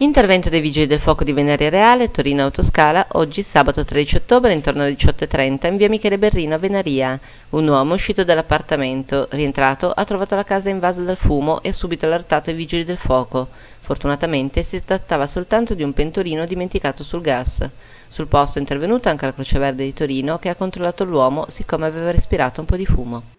Intervento dei Vigili del Fuoco di Venaria Reale, Torino Autoscala, oggi sabato 13 ottobre intorno alle 18.30 in via Michele Berrino a Venaria. Un uomo uscito dall'appartamento, rientrato, ha trovato la casa invasa dal fumo e ha subito allertato i Vigili del Fuoco. Fortunatamente si trattava soltanto di un pentolino dimenticato sul gas. Sul posto è intervenuta anche la Croce Verde di Torino che ha controllato l'uomo siccome aveva respirato un po' di fumo.